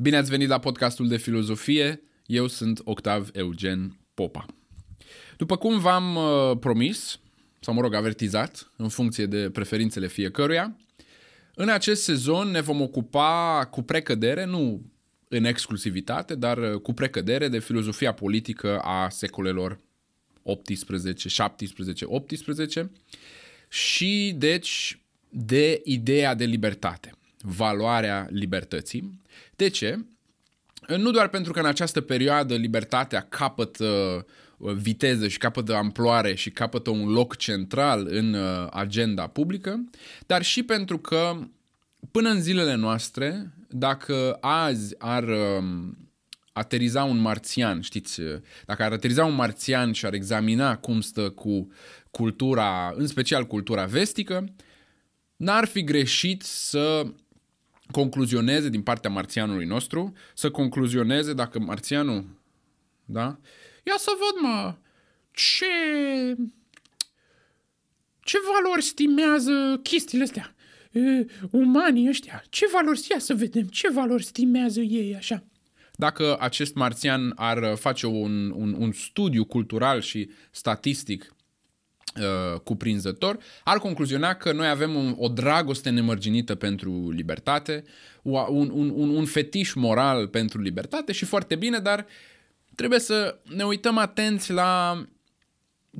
Bine ați venit la podcastul de filozofie. Eu sunt Octav Eugen Popa. După cum v-am uh, promis, sau mă rog, avertizat, în funcție de preferințele fiecăruia, în acest sezon ne vom ocupa cu precădere, nu în exclusivitate, dar uh, cu precădere de filozofia politică a secolelor 18, 17, 18 și deci de ideea de libertate valoarea libertății. De ce? Nu doar pentru că în această perioadă libertatea capătă uh, viteză și capătă amploare și capătă un loc central în uh, agenda publică, dar și pentru că până în zilele noastre, dacă azi ar um, ateriza un marțian, știți, uh, dacă ar ateriza un marțian și ar examina cum stă cu cultura, în special cultura vestică, n-ar fi greșit să concluzioneze din partea marțianului nostru, să concluzioneze dacă marțianul, da? Ia să văd, mă, ce, ce valori stimează chestiile astea? E, umanii ăștia, ce valori, ia să vedem, ce valori stimează ei așa? Dacă acest marțian ar face un, un, un studiu cultural și statistic Uh, cuprinzător, ar concluziona că noi avem un, o dragoste nemărginită pentru libertate, un, un, un, un fetiș moral pentru libertate și foarte bine, dar trebuie să ne uităm atenți la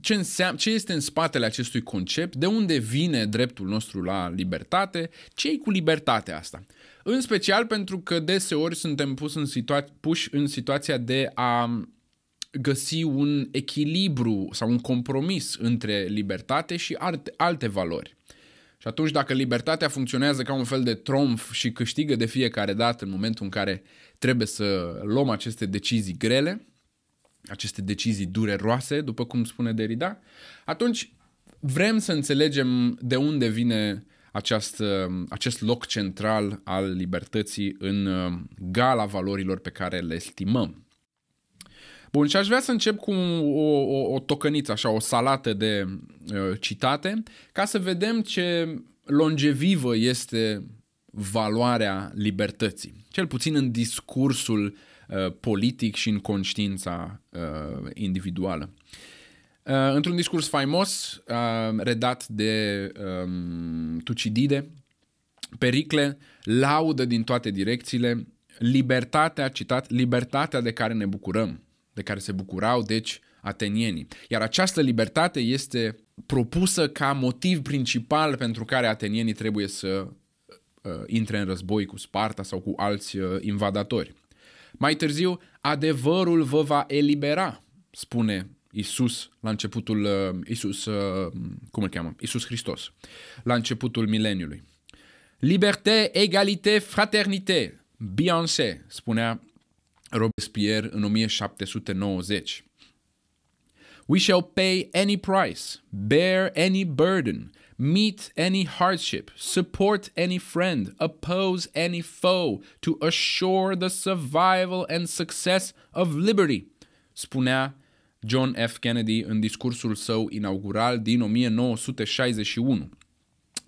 ce, înseam, ce este în spatele acestui concept, de unde vine dreptul nostru la libertate, ce e cu libertatea asta. În special pentru că deseori suntem pus în situa- puși în situația de a găsi un echilibru sau un compromis între libertate și alte, alte valori. Și atunci dacă libertatea funcționează ca un fel de tromf și câștigă de fiecare dată în momentul în care trebuie să luăm aceste decizii grele, aceste decizii dureroase, după cum spune Derrida, atunci vrem să înțelegem de unde vine acest acest loc central al libertății în uh, gala valorilor pe care le estimăm. Bun, și aș vrea să încep cu o, o, o tocăniță, așa, o salată de uh, citate, ca să vedem ce longevivă este valoarea libertății, cel puțin în discursul uh, politic și în conștiința uh, individuală. Uh, într-un discurs faimos, uh, redat de um, Tucidide, Pericle laudă din toate direcțiile libertatea, citat, libertatea de care ne bucurăm, de care se bucurau, deci, atenienii. Iar această libertate este propusă ca motiv principal pentru care atenienii trebuie să uh, uh intre în război cu Sparta sau cu alți uh, invadatori. Mai târziu, adevărul vă va elibera, spune Isus la începutul uh, Isus uh, cum îl cheamă? Isus Hristos. La începutul mileniului. Liberté, égalité, fraternité. Beyoncé spunea Robespierre în 1790. We shall pay any price, bear any burden, meet any hardship, support any friend, oppose any foe, to assure the survival and success of liberty, spunea John F. Kennedy în discursul său inaugural din 1961.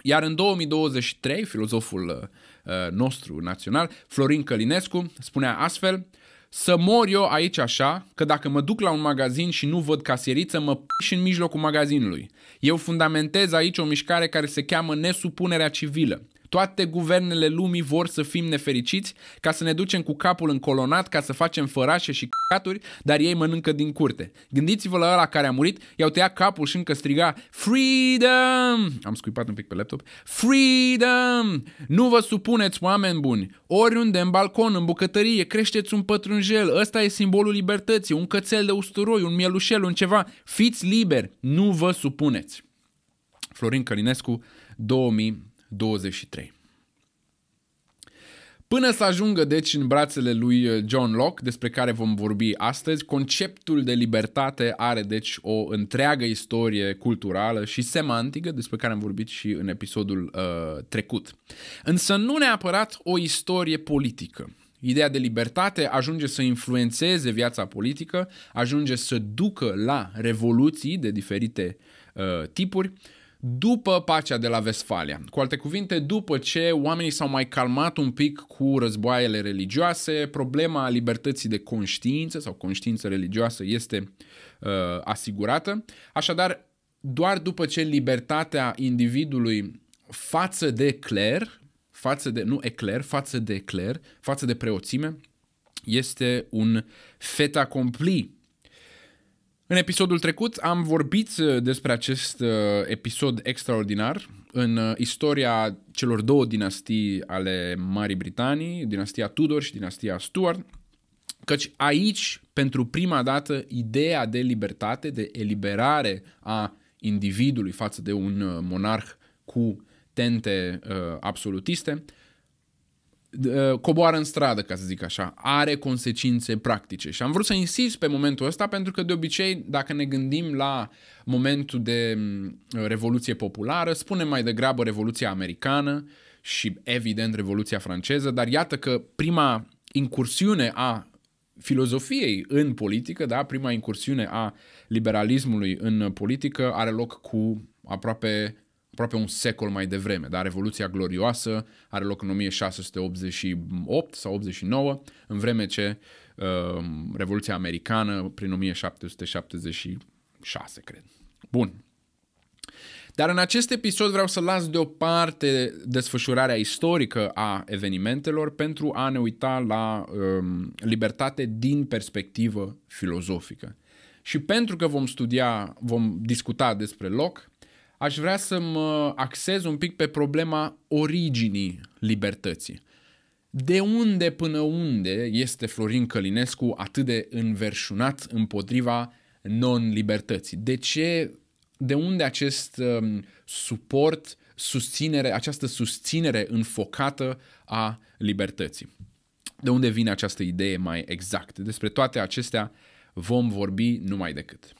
Iar în 2023, filozoful uh, nostru național, Florin Călinescu, spunea astfel să mor eu aici așa, că dacă mă duc la un magazin și nu văd casieriță, mă și în mijlocul magazinului. Eu fundamentez aici o mișcare care se cheamă nesupunerea civilă. Toate guvernele lumii vor să fim nefericiți ca să ne ducem cu capul încolonat, ca să facem fărașe și caturi, dar ei mănâncă din curte. Gândiți-vă la ăla care a murit, i-au tăiat capul și încă striga Freedom! Am scuipat un pic pe laptop. Freedom! Nu vă supuneți, oameni buni! Oriunde, în balcon, în bucătărie, creșteți un pătrunjel, ăsta e simbolul libertății, un cățel de usturoi, un mielușel, un ceva. Fiți liberi, nu vă supuneți! Florin Călinescu, 2000 23. Până să ajungă deci în brațele lui uh, John Locke, despre care vom vorbi astăzi, conceptul de libertate are deci o întreagă istorie culturală și semantică, despre care am vorbit și în episodul uh, trecut. Însă nu neapărat o istorie politică. Ideea de libertate ajunge să influențeze viața politică, ajunge să ducă la revoluții de diferite uh, tipuri, uh, după pacea de la Vestfalia. Cu alte cuvinte, după ce oamenii s-au mai calmat un pic cu războaiele religioase, problema libertății de conștiință sau conștiință religioasă este uh, asigurată. Așadar, doar după ce libertatea individului față de cler, față de, nu ecler, față de cler, față de preoțime, este un fait accompli în episodul trecut am vorbit uh, despre acest uh, episod extraordinar în uh, istoria celor două dinastii ale Marii Britanii, dinastia Tudor și dinastia Stuart, căci aici, pentru prima dată, ideea de libertate, de eliberare a individului față de un monarh cu tente absolutiste, uh, Uh, coboară în stradă, ca să zic așa, are consecințe practice. Și am vrut să insist pe momentul ăsta pentru că de obicei, dacă ne gândim la momentul de revoluție populară, spunem mai degrabă revoluția americană și evident revoluția franceză, dar iată că prima incursiune a filozofiei în politică, da, prima incursiune a liberalismului în politică are loc cu aproape aproape un secol mai devreme, dar Revoluția Glorioasă are loc în 1688 sau 89, în vreme ce uh, Revoluția Americană prin 1776, cred. Bun. Dar în acest episod vreau să las deoparte desfășurarea istorică a evenimentelor pentru a ne uita la um, libertate din perspectivă filozofică. Și pentru că vom studia, vom discuta despre Locke, aș vrea să mă axez un pic pe problema originii libertății. De unde până unde este Florin Călinescu atât de înverșunat împotriva non-libertății? De ce, de unde acest um, suport, susținere, această susținere înfocată a libertății? De unde vine această idee mai exact? Despre toate acestea vom vorbi numai decât.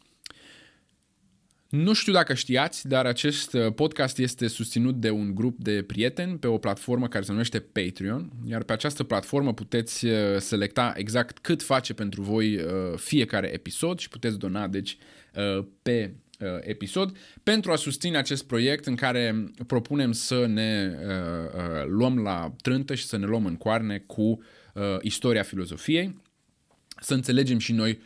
Nu știu dacă știați, dar acest uh, podcast este susținut de un grup de prieteni pe o platformă care se numește Patreon, iar pe această platformă puteți uh, selecta exact cât face pentru voi uh, fiecare episod și puteți dona, deci, pe episod pentru a susține acest proiect în care propunem să ne luăm la trântă și să ne luăm în coarne cu istoria filozofiei, să înțelegem și noi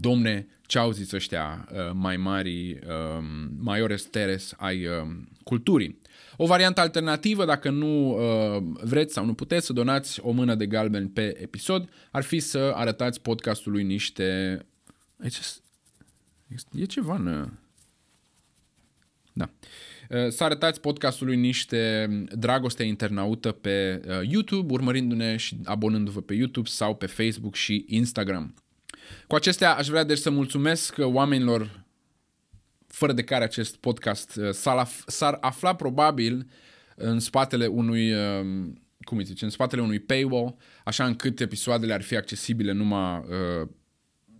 domne, ce au zis ăștia uh, mai mari, um, maiores teres ai um, culturii. O variantă alternativă, dacă nu uh, vreți sau nu puteți să donați o mână de galben pe episod, ar fi să arătați podcastului niște... Aici... E ceva în... Uh, da. Să arătați podcastului niște dragoste internaută pe YouTube, urmărindu-ne și abonându-vă pe YouTube sau pe Facebook și Instagram. Cu acestea aș vrea deci să mulțumesc oamenilor fără de care acest podcast uh, s-ar, af- s-ar afla probabil în spatele unui um, cum zice, în spatele unui paywall, așa încât episoadele ar fi accesibile numai uh,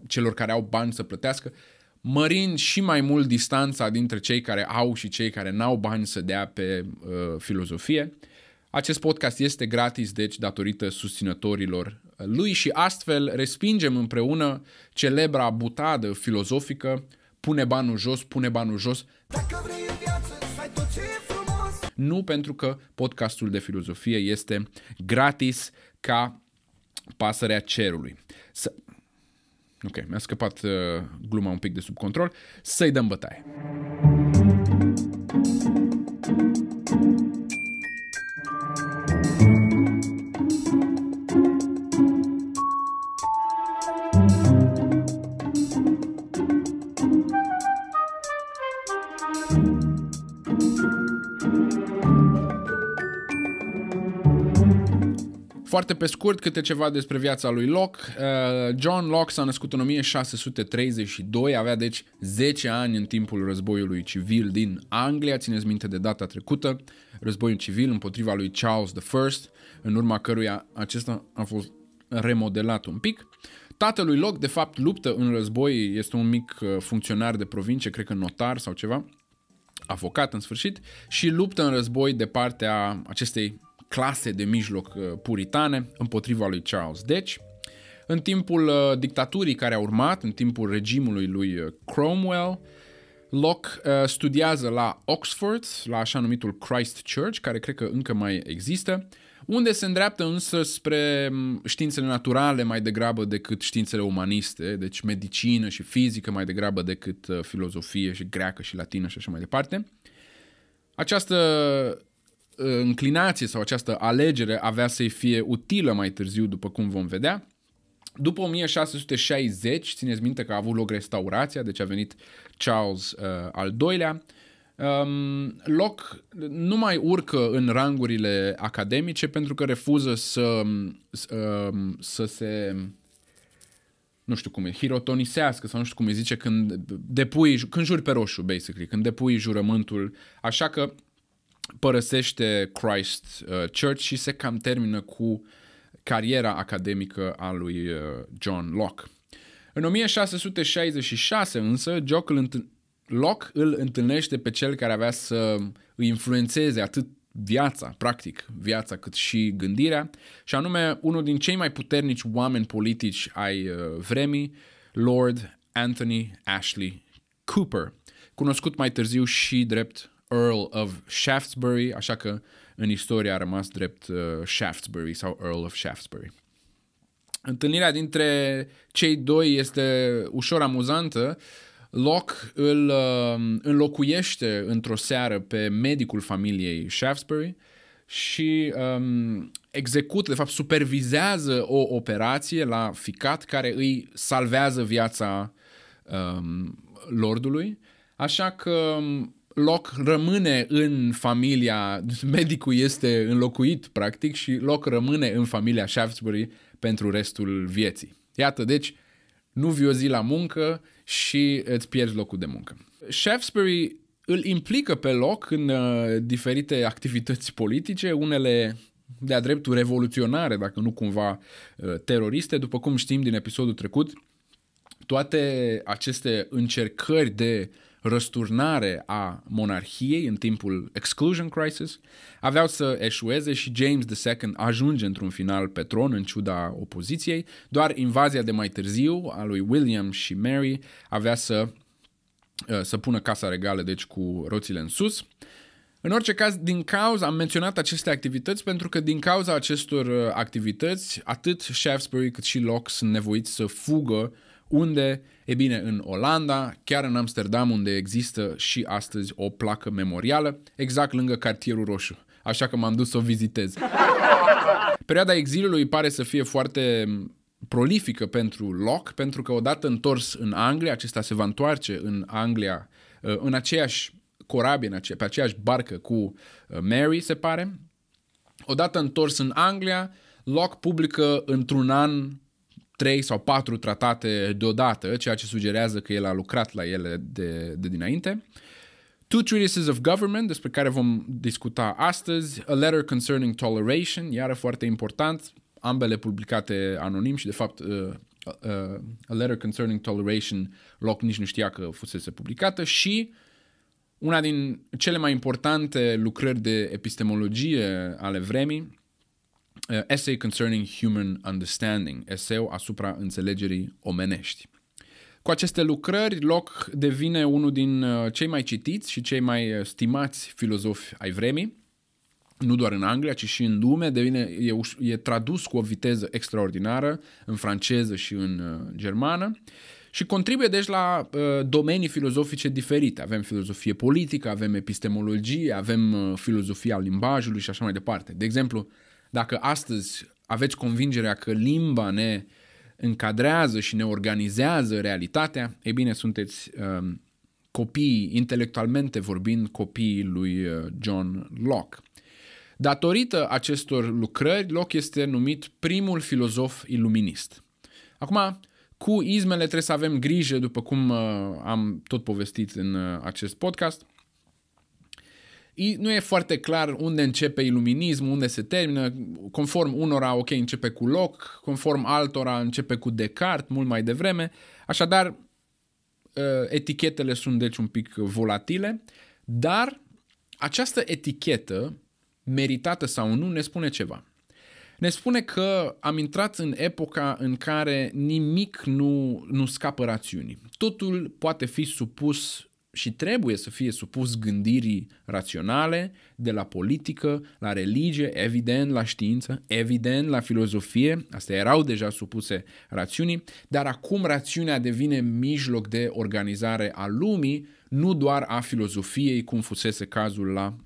celor care au bani să plătească, mărind și mai mult distanța dintre cei care au și cei care n-au bani să dea pe uh, filozofie. Acest podcast este gratis, deci, datorită susținătorilor lui și astfel respingem împreună celebra butadă filozofică pune banul jos, pune banul jos. Dacă vrei în viață, să tot ce e frumos. Nu pentru că podcastul de filozofie este gratis ca pasărea cerului. S- Ok, mi-a scăpat uh, gluma un pic de sub control. Să-i dăm bătaie. Foarte pe scurt, câte ceva despre viața lui Locke. Uh, John Locke s-a născut în 1632, avea deci 10 ani în timpul războiului civil din Anglia. Țineți minte de data trecută, războiul civil împotriva lui Charles I, în urma căruia acesta a fost remodelat un pic. Tatălui Locke, de fapt, luptă în război, este un mic uh, funcționar de provincie, cred că notar sau ceva, avocat în sfârșit, și luptă în război de partea acestei clase de mijloc uh, puritane împotriva lui Charles. Deci, în timpul uh, dictaturii care a urmat, în timpul regimului lui uh, Cromwell, Locke studiază la Oxford, la așa numitul Christ Church, care cred că încă mai există, unde se îndreaptă însă spre mm, științele naturale mai degrabă decât științele umaniste, deci medicină și fizică mai degrabă decât filozofie și greacă și latină și așa mai departe. Această înclinație sau această alegere avea să-i fie utilă mai târziu, după cum vom vedea. După 1660, țineți minte că a avut loc restaurația, deci a venit Charles uh, al doilea. Um, Locke nu mai urcă în rangurile academice pentru că refuză să, um, să, um, să se nu știu cum e, hirotonisească sau nu știu cum îi zice, când depui, când juri pe roșu, basically, când depui jurământul. Așa că părăsește Christ uh, Church și se cam termină cu cariera academică a lui uh, John Locke. În 1666 însă, Jock îl întâln- Locke îl întâlnește pe cel care avea să îi influențeze atât viața, practic, viața cât și gândirea, și anume unul din cei mai puternici oameni politici ai uh, vremii, Lord Anthony Ashley Cooper, cunoscut mai târziu și drept Earl of Shaftesbury, așa că în istorie a rămas drept uh, Shaftesbury sau Earl of Shaftesbury. Întâlnirea dintre cei doi este ușor amuzantă. Locke îl uh, înlocuiește într-o seară pe medicul familiei Shaftesbury și um, execută, de fapt supervizează o operație la ficat care îi salvează viața um, lordului. Așa că um, Loc rămâne în familia, medicul este înlocuit practic și Loc rămâne în familia Shaftesbury pentru restul vieții. Iată, deci, nu vii o zi la muncă și îți pierzi locul de muncă. Shaftesbury îl implică pe loc în uh, diferite activități politice, unele de-a dreptul revoluționare, dacă nu cumva uh, teroriste. După cum știm din episodul trecut, toate aceste încercări de răsturnare a monarhiei în timpul Exclusion Crisis, aveau să eșueze și James II ajunge într-un final pe tron în ciuda opoziției, doar invazia de mai târziu a lui William și Mary avea să, uh, să pună casa regală deci cu roțile în sus. În orice caz, din cauza, am menționat aceste activități pentru că din cauza acestor uh, activități, atât Shaftesbury cât și Locke sunt nevoiți să fugă uh, unde? E bine, în Olanda, chiar în Amsterdam, unde există și astăzi o placă memorială, exact lângă cartierul roșu. Așa că m-am dus să o vizitez. Perioada exilului pare să fie foarte prolifică pentru Locke, pentru că odată întors în Anglia, acesta se va întoarce în Anglia, uh, în aceeași corabie, în pe aceeași barcă cu uh, Mary, se pare. Odată întors în Anglia, Locke publică într-un an trei sau patru tratate deodată, ceea ce sugerează că el a lucrat la ele de, de dinainte. Two Treatises of Government, despre care vom discuta astăzi, A Letter Concerning Toleration, iară foarte important, ambele publicate anonim și, de fapt, uh, uh, A Letter Concerning Toleration, loc nici nu știa că fusese publicată, și una din cele mai importante lucrări de epistemologie ale vremii, Uh, essay Concerning Human Understanding, eseu asupra înțelegerii omenești. Cu aceste lucrări, Locke devine unul din uh, cei mai citiți și cei mai uh, stimați filozofi ai vremii, nu doar în Anglia, ci și în lume, devine, e, e tradus cu o viteză extraordinară în franceză și în germană și contribuie deci la uh, domenii filozofice diferite. Avem filozofie politică, avem epistemologie, avem uh, filozofia limbajului și așa mai departe. De exemplu, uh, dacă astăzi aveți convingerea că limba ne încadrează și ne organizează realitatea, e bine, sunteți um, copiii, intelectualmente vorbind, copiii lui uh, John Locke. Datorită acestor lucrări, Locke este numit primul filozof iluminist. Acum, cu izmele trebuie să avem grijă, după cum uh, am tot povestit în uh, acest podcast – nu e foarte clar unde începe iluminism, unde se termină. Conform unora, ok, începe cu Locke, conform altora, începe cu Descartes, mult mai devreme. Așadar, uh, etichetele sunt deci un pic volatile, dar această etichetă, meritată sau nu, ne spune ceva. Ne spune că am intrat în epoca în care nimic nu, nu scapă rațiunii. Totul poate fi supus și trebuie să fie supus gândirii raționale, de la politică, la religie, evident la știință, evident la filozofie, astea erau deja supuse rațiunii, dar acum rațiunea devine mijloc de organizare a lumii, nu doar a filozofiei, cum fusese cazul la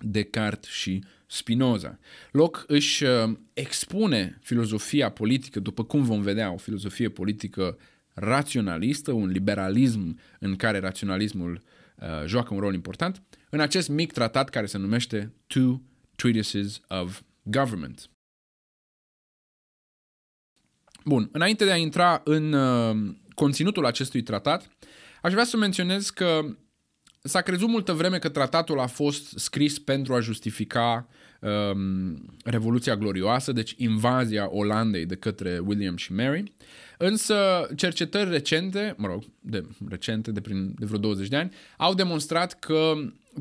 Descartes și Spinoza. Loc, își uh, expune filozofia politică, după cum vom vedea, o filozofie politică raționalistă, un liberalism în care raționalismul uh, joacă un rol important, în acest mic tratat care se numește Two Treatises of Government. Bun, înainte de a intra în uh, conținutul acestui tratat, aș vrea să menționez că s-a crezut multă vreme că tratatul a fost scris pentru a justifica uh, um, Revoluția Glorioasă, deci invazia Olandei de către William și Mary. Însă cercetări recente, mă rog, de recente, de, prin, de vreo 20 de ani, au demonstrat că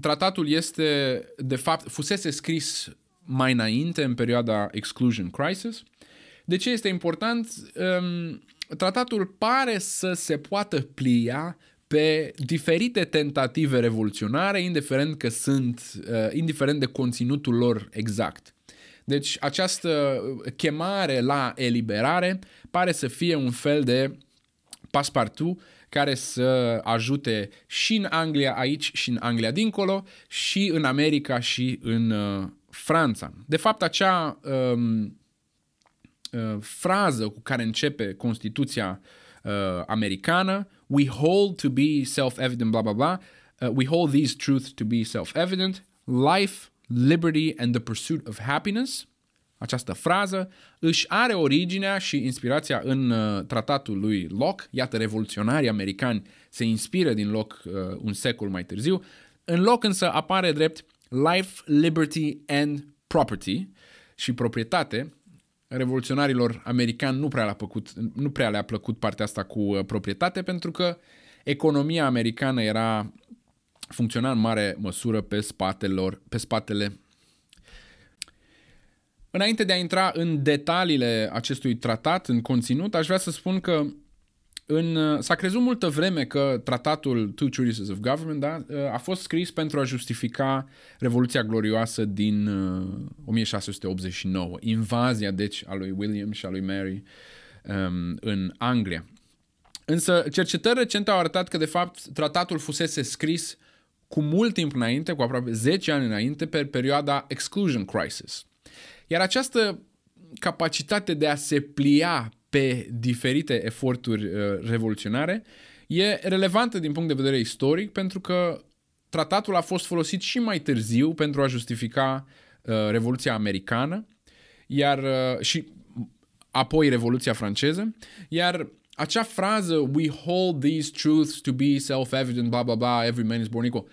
tratatul este, de fapt, fusese scris mai înainte, în perioada Exclusion Crisis. De ce este important? Um, tratatul pare să se poată plia pe diferite tentative revoluționare, indiferent că sunt, uh, indiferent de conținutul lor exact. Deci această chemare la eliberare pare să fie un fel de paspartu care să ajute și în Anglia aici și în Anglia dincolo și în America și în uh, Franța. De fapt, acea um, uh, frază cu care începe Constituția uh, americană, we hold to be self evident, blah, blah, blah. Uh, we hold these truths to be self evident life, liberty, and the pursuit of happiness. Această frază își are originea și inspirația în uh, tratatul lui Locke. Iată, revoluționarii americani se inspiră din Locke uh, un secol mai târziu. În Locke însă apare drept Life, Liberty and Property și proprietate, revoluționarilor americani nu prea, le-a plăcut, nu prea le-a plăcut partea asta cu uh, proprietate pentru că economia americană era funcționa în mare măsură pe, spatelor, pe spatele Înainte de a intra în detaliile acestui tratat, în conținut, aș vrea să spun că în, uh, s-a crezut multă vreme că tratatul Two Treaties of Government da, uh, a fost scris pentru a justifica Revoluția Glorioasă din 1689, uh, invazia deci a lui William și a lui Mary um, în Anglia. Însă cercetări recente au arătat că de fapt tratatul fusese scris cu mult timp înainte, cu aproape 10 ani înainte, pe perioada Exclusion Crisis. Iar această capacitate de a se plia pe diferite eforturi uh, revoluționare, e relevantă din punct de vedere istoric pentru că tratatul a fost folosit și mai târziu pentru a justifica uh, Revoluția Americană iar, uh, și apoi Revoluția Franceză, iar acea frază We hold these truths to be self-evident, blah, blah, blah, every man is born equal,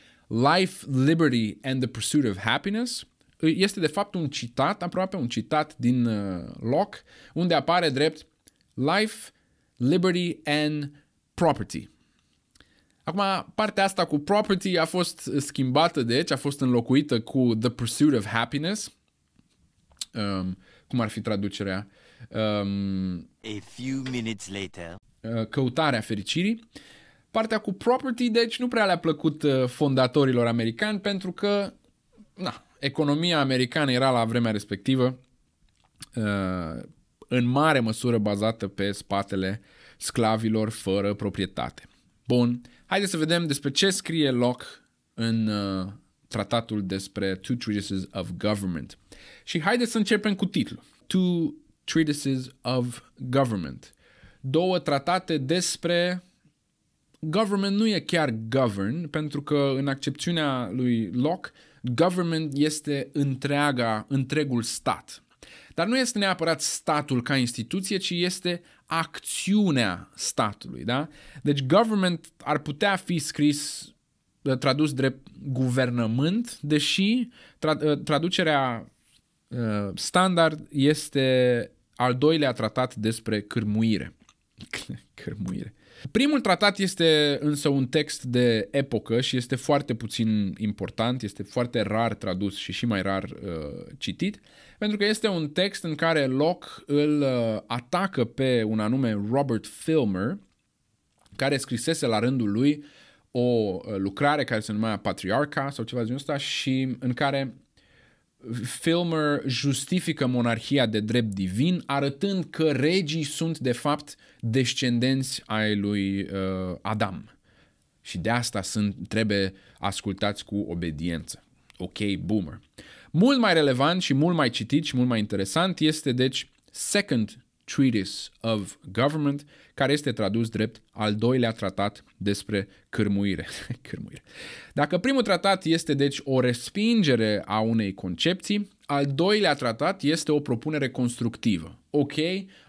life, liberty and the pursuit of happiness, este de fapt un citat, aproape un citat din uh, Locke, unde apare drept Life, Liberty and Property. Acum, partea asta cu property a fost schimbată, deci a fost înlocuită cu The Pursuit of Happiness. Um, cum ar fi traducerea? Um, A few minutes later. Uh, căutarea fericirii. Partea cu property, deci, nu prea le-a plăcut uh, fondatorilor americani pentru că na, economia americană era la vremea respectivă uh, în mare măsură bazată pe spatele sclavilor fără proprietate. Bun, haideți să vedem despre ce scrie Locke în uh, tratatul despre Two Treatises of Government. Și haideți să începem cu titlul. Two Treatises of Government. Două tratate despre government nu e chiar govern, pentru că în accepțiunea lui Locke, government este întreaga, întregul stat. Dar nu este neapărat statul ca instituție, ci este acțiunea statului. Da? Deci government ar putea fi scris uh, tradus drept guvernământ, deși uh, traducerea uh, standard este al doilea tratat despre cârmuire. cârmuire. Primul tratat este însă un text de epocă și este foarte puțin important, este foarte rar tradus și și mai rar uh, citit. Pentru că este un text în care Locke îl uh, atacă pe un anume Robert Filmer, care scrisese la rândul lui o uh, lucrare care se numea Patriarca sau ceva de genul ăsta și în care Filmer justifică monarhia de drept divin, arătând că regii sunt de fapt descendenți ai lui uh, Adam. Și de asta sunt, trebuie ascultați cu obediență. Ok, boomer. Uh, mult mai relevant și mult mai citit și mult mai interesant este, deci, Second Treatise of Government, care este tradus drept al doilea tratat despre cârmuire. cârmuire. Dacă primul tratat este deci o respingere a unei concepții, al doilea tratat este o propunere constructivă. Ok,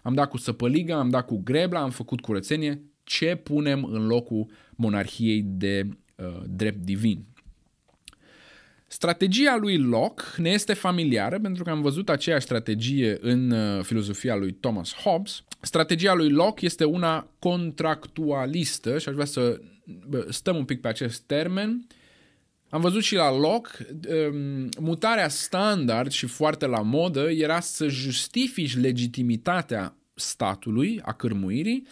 am dat cu săpăliga, am dat cu grebla, am făcut curățenie, ce punem în locul monarhiei de uh, drept divin? Strategia lui Locke ne este familiară pentru că am văzut aceeași strategie în uh, filozofia lui Thomas Hobbes. Strategia lui Locke este una contractualistă și aș vrea să stăm un pic pe acest termen. Am văzut și la Locke, um, mutarea standard și foarte la modă era să justifici legitimitatea statului, a cârmuirii,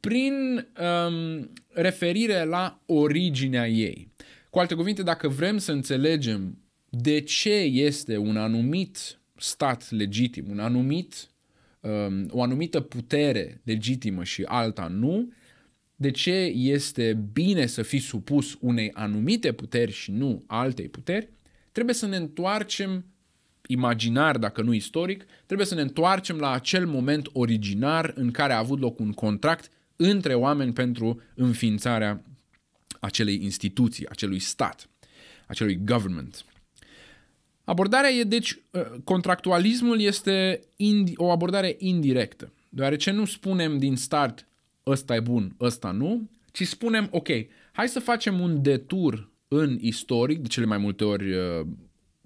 prin um, referire la originea ei. Cu alte cuvinte, dacă vrem să înțelegem de ce este un anumit stat legitim, un anumit, um, o anumită putere legitimă și alta nu, de ce este bine să fii supus unei anumite puteri și nu altei puteri, trebuie să ne întoarcem imaginar, dacă nu istoric, trebuie să ne întoarcem la acel moment originar în care a avut loc un contract între oameni pentru înființarea acelei instituții, acelui stat, acelui government. Abordarea e deci, ă, contractualismul este indi- o abordare indirectă, deoarece nu spunem din start ăsta e bun, ăsta nu, ci spunem ok, hai să facem un detur în istoric, de cele mai multe ori ă,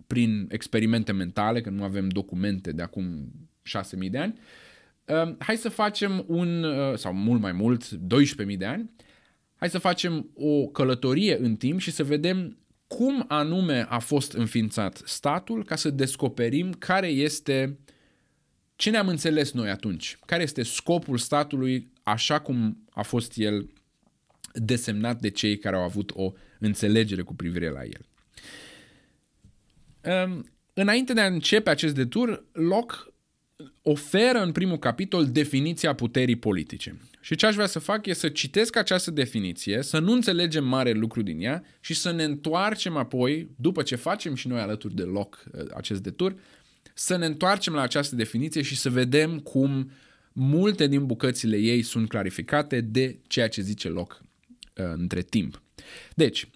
prin experimente mentale, că nu avem documente de acum 6000 de ani, ă, hai să facem un, sau mult mai mult, 12.000 de ani, hai să facem o călătorie în timp și să vedem cum anume a fost înființat statul ca să descoperim care este ce ne-am înțeles noi atunci, care este scopul statului așa cum a fost el desemnat de cei care au avut o înțelegere cu privire la el. Ehm, înainte de a începe acest detur, Locke oferă în primul capitol definiția puterii politice. Și ce aș vrea să fac e să citesc această definiție, să nu înțelegem mare lucru din ea și să ne întoarcem apoi, după ce facem și noi alături de loc ă, acest detur, să ne întoarcem la această definiție și să vedem cum multe din bucățile ei sunt clarificate de ceea ce zice loc ă, între timp. Deci,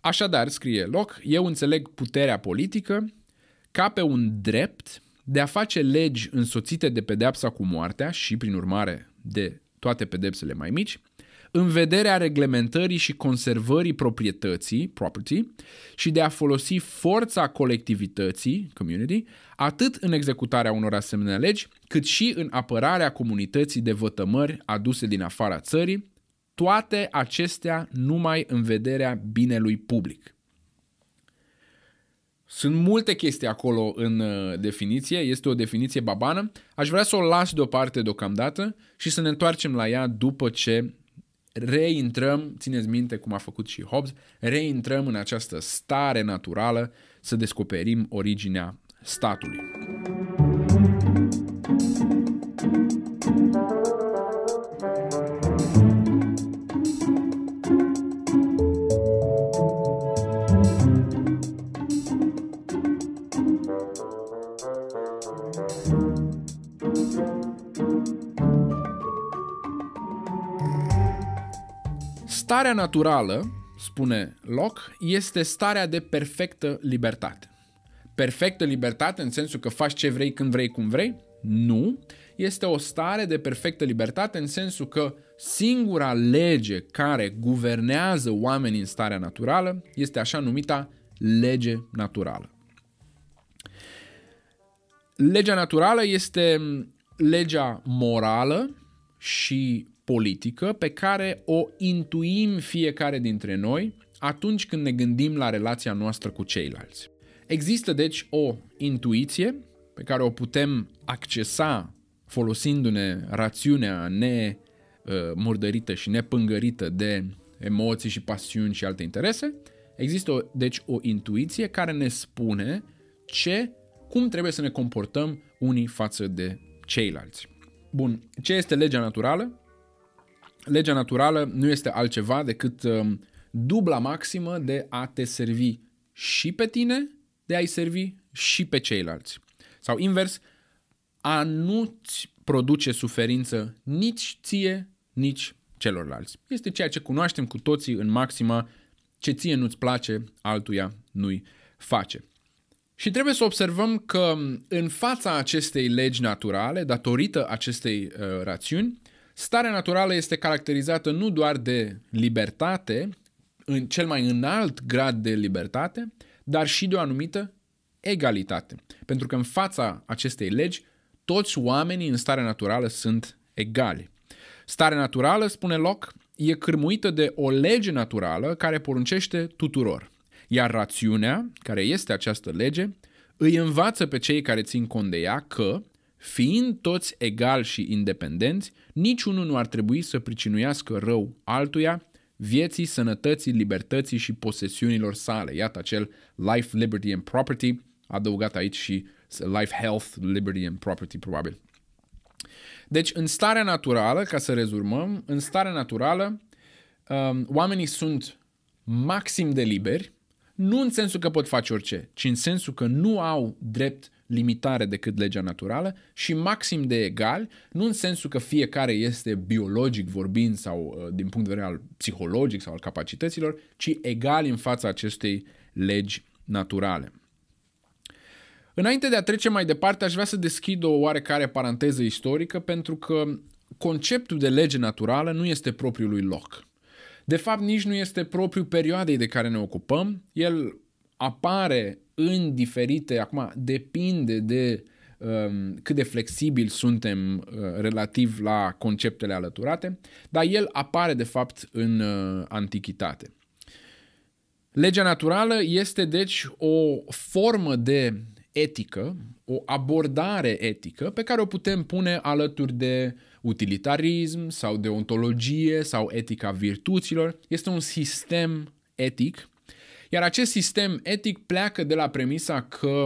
așadar, scrie loc, eu înțeleg puterea politică ca pe un drept de a face legi însoțite de pedeapsa cu moartea și, prin urmare, de toate pedepsele mai mici, în vederea reglementării și conservării proprietății, property, și de a folosi forța colectivității, community, atât în executarea unor asemenea legi, cât și în apărarea comunității de vătămări aduse din afara țării, toate acestea numai în vederea binelui public. Sunt multe chestii acolo în uh, definiție, este o definiție babană. Aș vrea să o las deoparte deocamdată și să ne întoarcem la ea după ce reintrăm, țineți minte cum a făcut și Hobbes, reintrăm în această stare naturală să descoperim originea statului. Starea naturală, spune Locke, este starea de perfectă libertate. Perfectă libertate în sensul că faci ce vrei, când vrei, cum vrei? Nu. Este o stare de perfectă libertate în sensul că singura lege care guvernează oamenii în starea naturală este așa numita lege naturală. Legea naturală este legea morală și politică pe care o intuim fiecare dintre noi atunci când ne gândim la relația noastră cu ceilalți. Există deci o intuiție pe care o putem accesa folosindu-ne rațiunea nemurdărită și nepângărită de emoții și pasiuni și alte interese. Există deci o intuiție care ne spune ce, cum trebuie să ne comportăm unii față de ceilalți. Bun, ce este legea naturală? legea naturală nu este altceva decât um, dubla maximă de a te servi și pe tine, de a-i servi și pe ceilalți. Sau invers, a nu-ți produce suferință nici ție, nici celorlalți. Este ceea ce cunoaștem cu toții în maxima ce ție nu-ți place, altuia nu-i face. Și trebuie să observăm că um, în fața acestei legi naturale, datorită acestei uh, rațiuni, Starea naturală este caracterizată nu doar de libertate, în cel mai înalt grad de libertate, dar și de o anumită egalitate. Pentru că în fața acestei legi, toți oamenii în stare naturală sunt egali. Starea naturală, spune Locke, e cârmuită de o lege naturală care poruncește tuturor. Iar rațiunea, care este această lege, îi învață pe cei care țin cont de ea că Fiind toți egali și independenți, niciunul nu ar trebui să pricinuiască rău altuia, vieții, sănătății, libertății și posesiunilor sale. Iată acel life, liberty and property, adăugat aici și life, health, liberty and property, probabil. Deci, în starea naturală, ca să rezumăm, în starea naturală, um, oamenii sunt maxim de liberi, nu în sensul că pot face orice, ci în sensul că nu au drept limitare decât legea naturală și maxim de egali, nu în sensul că fiecare este biologic vorbind sau uh, din punct de vedere al psihologic sau al capacităților, ci egali în fața acestei legi naturale. Înainte de a trece mai departe, aș vrea să deschid o oarecare paranteză istorică pentru că conceptul de lege naturală nu este propriul lui loc. De fapt, nici nu este propriu perioadei de care ne ocupăm. El apare în diferite, acum depinde de um, cât de flexibil suntem uh, relativ la conceptele alăturate, dar el apare de fapt în uh, antichitate. Legea naturală este deci o formă de etică, o abordare etică pe care o putem pune alături de utilitarism sau de ontologie sau etica virtuților. Este un sistem etic iar acest sistem etic pleacă de la premisa că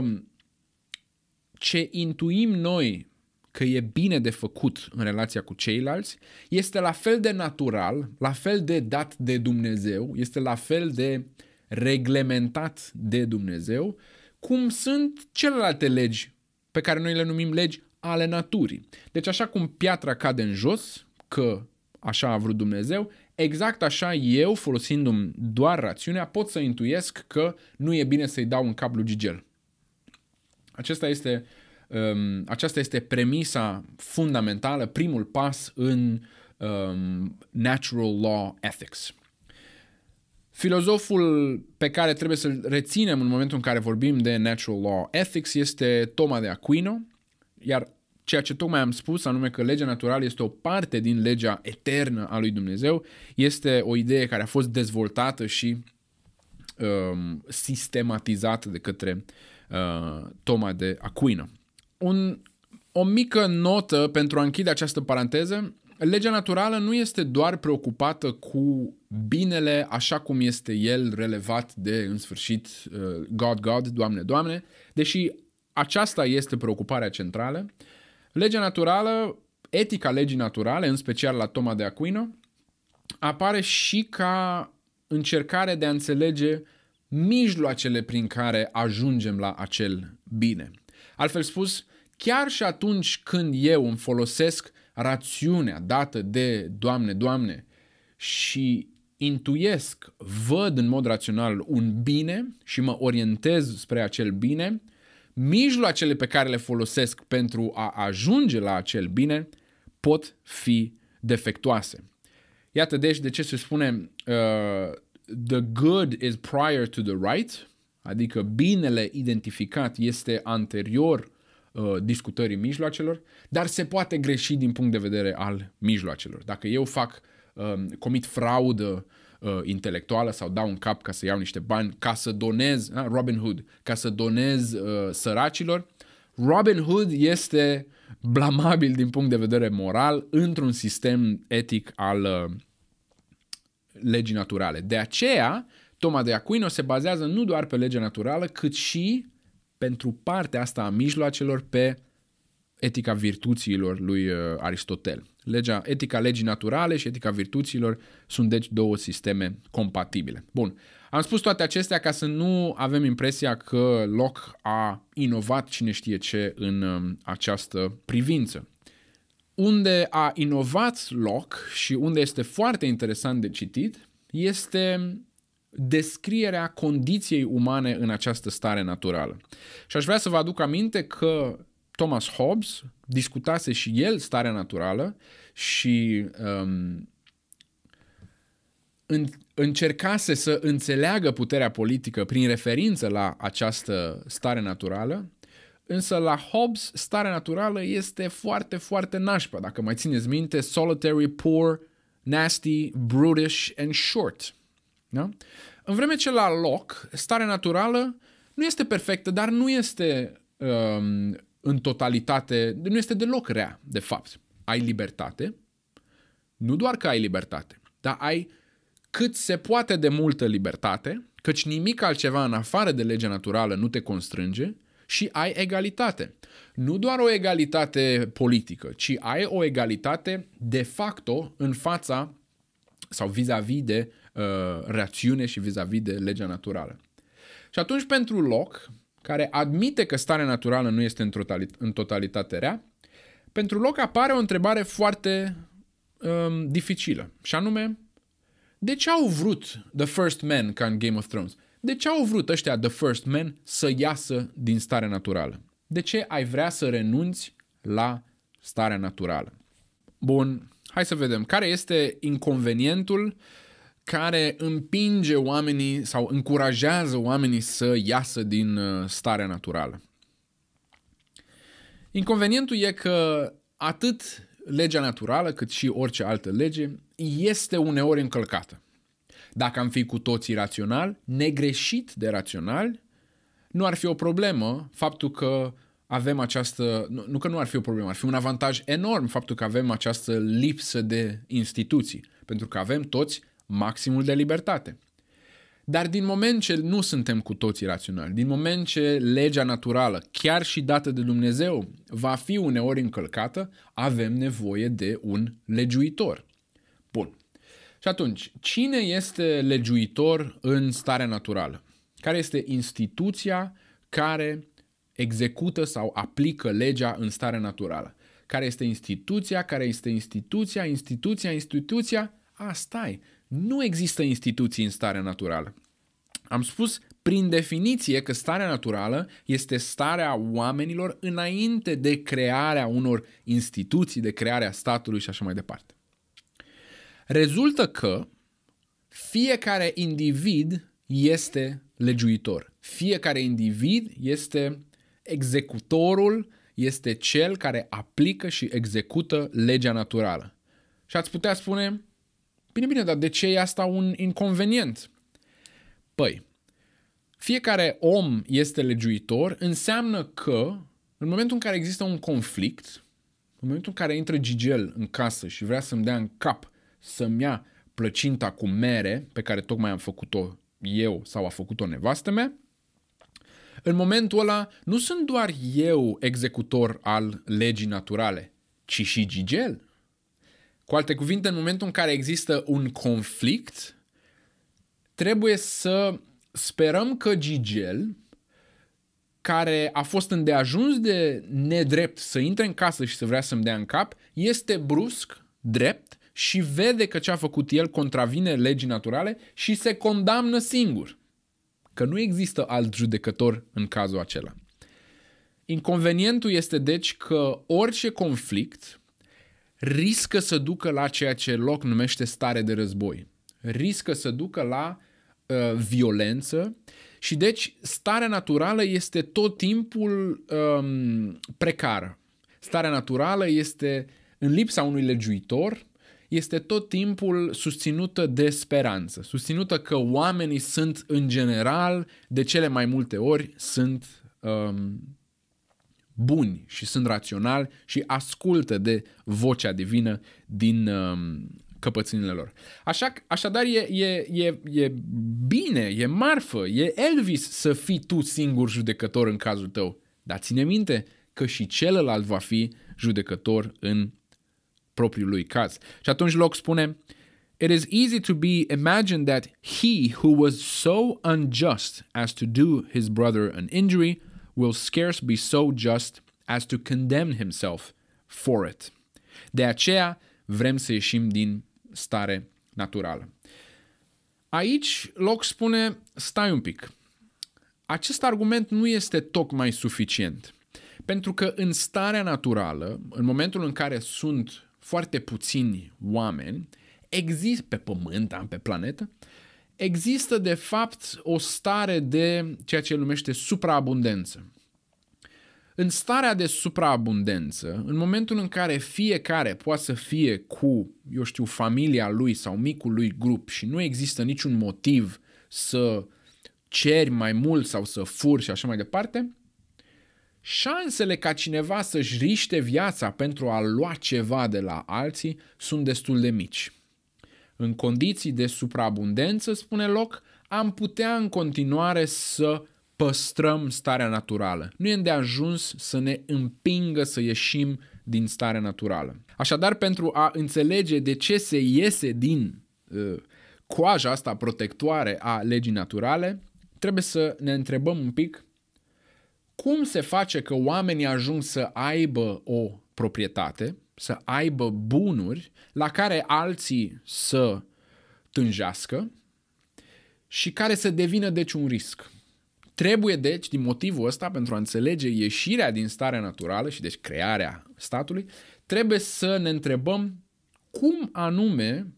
ce intuim noi că e bine de făcut în relația cu ceilalți, este la fel de natural, la fel de dat de Dumnezeu, este la fel de reglementat de Dumnezeu, cum sunt celelalte legi pe care noi le numim legi ale naturii. Deci așa cum piatra cade în jos, că așa a vrut Dumnezeu, Exact așa eu, folosindu-mi doar rațiunea, pot să intuiesc că nu e bine să-i dau un cap lui Gigel. Acesta este, um, aceasta este premisa fundamentală, primul pas în um, Natural Law Ethics. Filozoful pe care trebuie să-l reținem în momentul în care vorbim de Natural Law Ethics este Toma de Aquino, iar ceea ce tocmai am spus, anume că legea naturală este o parte din legea eternă a lui Dumnezeu, este o idee care a fost dezvoltată și um, sistematizată de către uh, Toma de Aquino. Un, o mică notă pentru a închide această paranteză. Legea naturală nu este doar preocupată cu binele așa cum este el relevat de, în sfârșit, uh, God, God, Doamne, Doamne, deși aceasta este preocuparea centrală. Uh, Legea naturală, etica legii naturale, în special la Toma de Aquino, apare și ca încercare de a înțelege mijloacele prin care ajungem la acel bine. Altfel spus, chiar și atunci când eu îmi folosesc rațiunea dată de Doamne, Doamne și intuiesc, văd în mod rațional un bine și mă orientez spre acel bine, mijloacele pe care le folosesc pentru a ajunge la acel bine pot fi defectuoase. Iată deci de ce se spune uh, the good is prior to the right, adică binele identificat este anterior uh, discutării mijloacelor, dar se poate greși din punct de vedere al mijloacelor. Dacă eu fac, um, comit fraudă uh, intelectuală sau dau un cap ca să iau niște bani, ca să donez, uh, Robin Hood, ca să donez uh, săracilor. Robin Hood este blamabil din punct de vedere moral într-un sistem etic al uh, legii naturale. De aceea, Toma de Aquino se bazează nu doar pe legea naturală, cât și pentru partea asta a mijloacelor pe etica virtuților lui uh, Aristotel. Legea, etica legii naturale și etica virtuților sunt deci două sisteme compatibile. Bun, am spus toate acestea ca să nu avem impresia că Locke a inovat cine știe ce în um, această privință. Unde a inovat Locke și unde este foarte interesant de citit este descrierea condiției umane în această stare naturală. Și aș vrea să vă aduc aminte că Thomas Hobbes discutase și el starea naturală și um, în, încercase să înțeleagă puterea politică prin referință la această stare naturală, însă la Hobbes starea naturală este foarte, foarte nașpa. Dacă mai țineți minte, solitary, poor, nasty, brutish and short. Da? În vreme ce la Locke, starea naturală nu este perfectă, dar nu este um, în totalitate, nu este deloc rea, de fapt. Ai libertate, nu doar că ai libertate, dar ai cât se poate de multă libertate, căci nimic altceva în afară de legea naturală nu te constrânge și ai egalitate. Nu doar o egalitate politică, ci ai o egalitate de facto în fața sau vis-a-vis de uh, rațiune și vis-a-vis de legea naturală. Și atunci pentru loc, care admite că starea naturală nu este în, totalitate rea, pentru loc apare o întrebare foarte um, dificilă, și anume, de ce au vrut The First Men ca în Game of Thrones? De ce au vrut ăștia The First Men să iasă din starea naturală? De ce ai vrea să renunți la starea naturală? Bun, hai să vedem. Care este inconvenientul care împinge oamenii sau încurajează oamenii să iasă din uh, starea naturală. Inconvenientul e că atât legea naturală cât și orice altă lege este uneori încălcată. Dacă am fi cu toții rațional, negreșit de rațional, nu ar fi o problemă faptul că avem această, nu, că nu ar fi o problemă, ar fi un avantaj enorm faptul că avem această lipsă de instituții, pentru că avem toți maximul de libertate. Dar din moment ce nu suntem cu toții raționali, din moment ce legea naturală, chiar și dată de Dumnezeu, va fi uneori încălcată, avem nevoie de un legiuitor. Bun. Și atunci, cine este legiuitor în starea naturală? Care este instituția care execută sau aplică legea în starea naturală? Care este instituția? Care este instituția? Instituția? Instituția? A, stai, nu există instituții în stare naturală. Am spus prin definiție că starea naturală este starea oamenilor înainte de crearea unor instituții, de crearea statului și așa mai departe. Rezultă că fiecare individ este legiuitor. Fiecare individ este executorul, este cel care aplică și execută legea naturală. Și ați putea spune, Bine, bine, dar de ce e asta un inconvenient? Păi, fiecare om este legiuitor înseamnă că în momentul în care există un conflict, în momentul în care intră Gigel în casă și vrea să-mi dea în cap să-mi ia plăcinta cu mere pe care tocmai am făcut-o eu sau a făcut-o nevastă mea, în momentul ăla nu sunt doar eu executor al legii naturale, ci și Gigel. Cu alte cuvinte, în momentul în care există un conflict, trebuie să sperăm că Gigel, care a fost îndeajuns de nedrept să intre în casă și să vrea să-mi dea în cap, este brusc, drept și vede că ce a făcut el contravine legii naturale și se condamnă singur. Că nu există alt judecător în cazul acela. Inconvenientul este deci că orice conflict riscă să ducă la ceea ce loc numește stare de război. Riscă să ducă la uh, violență și deci starea naturală este tot timpul um, precară. Starea naturală este în lipsa unui legiuitor, este tot timpul susținută de speranță, susținută că oamenii sunt în general, de cele mai multe ori, sunt um, buni și sunt raționali și ascultă de vocea divină din um, căpățânile lor. Așa, așadar, e, e, e, e bine, e marfă, e Elvis să fii tu singur judecător în cazul tău. Dar ține minte că și celălalt va fi judecător în propriul lui caz. Și atunci loc spune, It is easy to be imagined that he who was so unjust as to do his brother an injury – will scarce be so just as to condemn himself for it. De aceea vrem să ieșim din stare naturală. Aici Locke spune, stai un pic, acest argument nu este tocmai suficient. Pentru că în starea naturală, în momentul în care sunt foarte puțini oameni, există pe pământ, pe planetă, există de fapt o stare de ceea ce numește supraabundență. În starea de supraabundență, în momentul în care fiecare poate să fie cu, eu știu, familia lui sau micul lui grup și nu există niciun motiv să ceri mai mult sau să furi și așa mai departe, șansele ca cineva să-și riște viața pentru a lua ceva de la alții sunt destul de mici. În condiții de supraabundență, spune Locke, am putea în continuare să păstrăm starea naturală. Nu e ajuns să ne împingă să ieșim din starea naturală. Așadar, pentru a înțelege de ce se iese din uh, coaja asta protectoare a legii naturale, trebuie să ne întrebăm un pic cum se face că oamenii ajung să aibă o proprietate să aibă bunuri la care alții să tânjească și care să devină deci un risc. Trebuie deci, din motivul ăsta, pentru a înțelege ieșirea din starea naturală și deci crearea statului, trebuie să ne întrebăm cum anume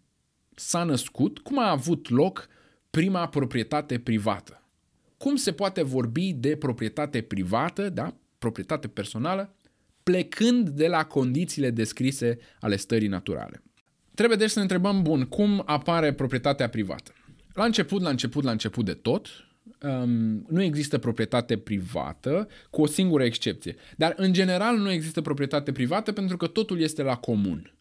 s-a născut, cum a avut loc prima proprietate privată. Cum se poate vorbi de proprietate privată, da? proprietate personală, plecând de la condițiile descrise ale stării naturale. Trebuie deci să ne întrebăm, bun, cum apare proprietatea privată? La început, la început, la început de tot, um, nu există proprietate privată, cu o singură excepție. Dar, în general, nu există proprietate privată pentru că totul este la comun.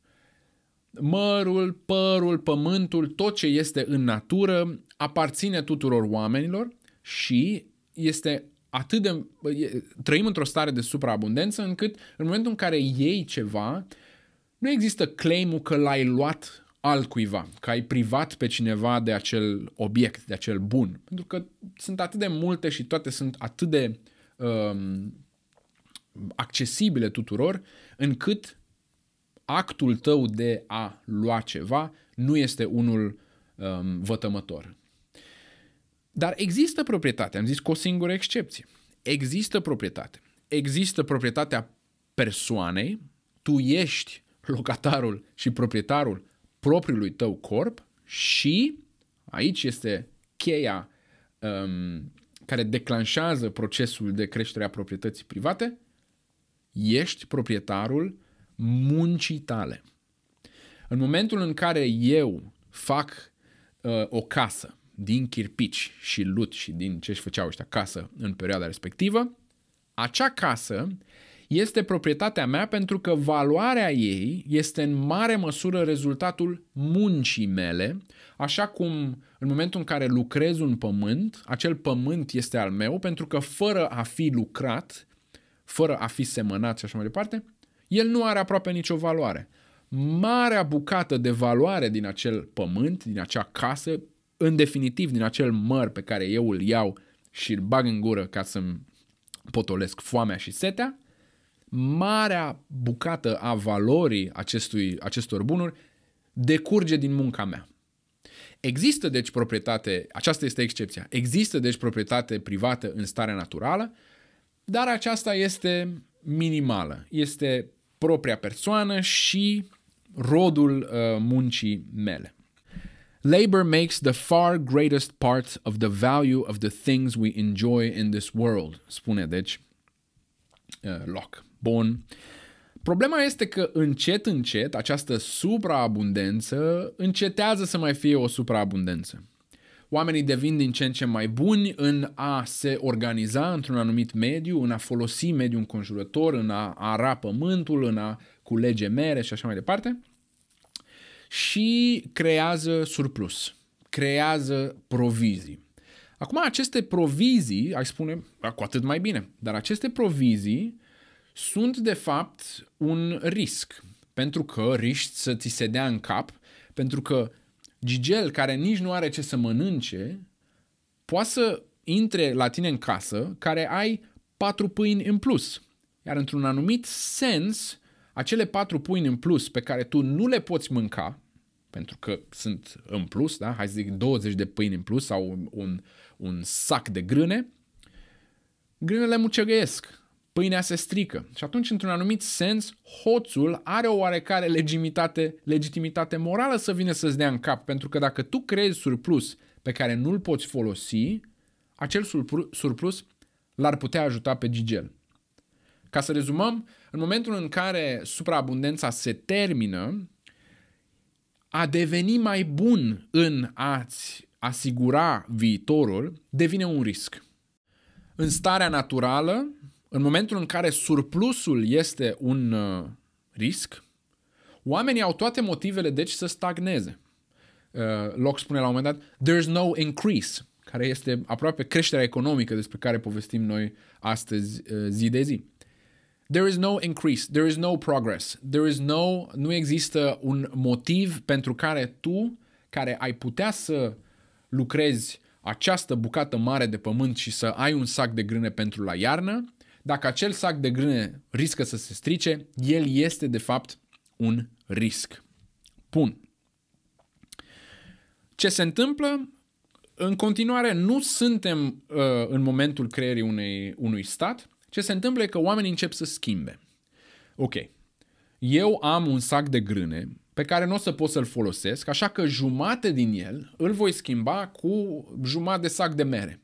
Mărul, părul, pământul, tot ce este în natură aparține tuturor oamenilor și este atât de... trăim într-o stare de supraabundență încât în momentul în care iei ceva, nu există claimul că l-ai luat altcuiva, că ai privat pe cineva de acel obiect, de acel bun. Pentru că sunt atât de multe și toate sunt atât de um, accesibile tuturor, încât actul tău de a lua ceva nu este unul um, vătămător. Dar există proprietate, am zis cu o singură excepție. Există proprietate. Există proprietatea persoanei, tu ești locatarul și proprietarul propriului tău corp și aici este cheia um, care declanșează procesul de creștere a proprietății private, ești proprietarul muncii tale. În momentul în care eu fac uh, o casă, din chirpici și lut și din ce își făceau ăștia casă în perioada respectivă, acea casă este proprietatea mea pentru că valoarea ei este în mare măsură rezultatul muncii mele, așa cum în momentul în care lucrez un pământ, acel pământ este al meu pentru că fără a fi lucrat, fără a fi semănat și așa mai departe, el nu are aproape nicio valoare. Marea bucată de valoare din acel pământ, din acea casă, în definitiv din acel măr pe care eu îl iau și îl bag în gură ca să-mi potolesc foamea și setea, marea bucată a valorii acestui, acestor bunuri decurge din munca mea. Există deci proprietate, aceasta este excepția, există deci proprietate privată în starea naturală, dar aceasta este minimală, este propria persoană și rodul uh, muncii mele. Labor makes the far greatest part of the value of the things we enjoy in this world, spune deci uh, Locke. Bun. Problema este că încet, încet, această supraabundență încetează să mai fie o supraabundență. Oamenii devin din ce în ce mai buni în a se organiza într-un anumit mediu, în a folosi mediul înconjurător, în a ara pământul, în a culege mere și așa mai departe și creează surplus, creează provizii. Acum, aceste provizii, aș spune da, cu atât mai bine, dar aceste provizii sunt de fapt un risc, pentru că riști să ți se dea în cap, pentru că Gigel, care nici nu are ce să mănânce, poate să intre la tine în casă, care ai patru pâini în plus. Iar într-un anumit sens, acele patru pâini în plus pe care tu nu le poți mânca, pentru că sunt în plus, da? hai să zic 20 de pâini în plus sau un, un, un sac de grâne, grânele mucegăiesc, pâinea se strică și atunci, într-un anumit sens, hoțul are o oarecare legitimitate, legitimitate morală să vină să-ți dea în cap, pentru că dacă tu creezi surplus pe care nu-l poți folosi, acel surplus l-ar putea ajuta pe Gigel. Ca să rezumăm, în momentul în care supraabundența se termină, a deveni mai bun în a-ți asigura viitorul devine un risc. În starea naturală, în momentul în care surplusul este un uh, risc, oamenii au toate motivele deci să stagneze. Uh, Locke spune la un moment dat, there's no increase, care este aproape creșterea economică despre care povestim noi astăzi uh, zi de zi. There is no increase, there is no progress, there is no, nu există un motiv pentru care tu, care ai putea să lucrezi această bucată mare de pământ și să ai un sac de grâne pentru la iarnă, dacă acel sac de grâne riscă să se strice, el este de fapt un risc. Pun. Ce se întâmplă? În continuare, nu suntem uh, în momentul creierii unei, unui stat, ce se întâmplă e că oamenii încep să schimbe. Ok, eu am un sac de grâne pe care nu o să pot să-l folosesc, așa că jumate din el îl voi schimba cu jumătate de sac de mere.